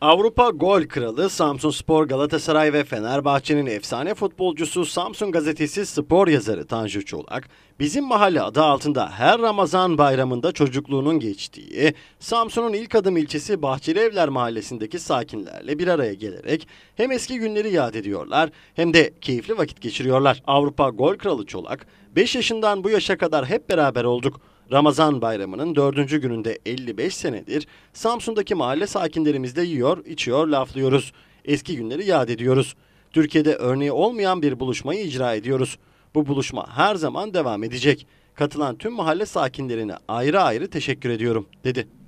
Avrupa gol kralı Samsun Spor Galatasaray ve Fenerbahçe'nin efsane futbolcusu Samsun gazetesi spor yazarı Tanju Çolak, bizim mahalle adı altında her Ramazan bayramında çocukluğunun geçtiği Samsun'un ilk adım ilçesi Bahçeli Evler mahallesindeki sakinlerle bir araya gelerek hem eski günleri yad ediyorlar hem de keyifli vakit geçiriyorlar. Avrupa gol kralı Çolak, 5 yaşından bu yaşa kadar hep beraber olduk. Ramazan bayramının dördüncü gününde 55 senedir Samsun'daki mahalle sakinlerimizde yiyor, içiyor, laflıyoruz. Eski günleri yad ediyoruz. Türkiye'de örneği olmayan bir buluşmayı icra ediyoruz. Bu buluşma her zaman devam edecek. Katılan tüm mahalle sakinlerine ayrı ayrı teşekkür ediyorum dedi.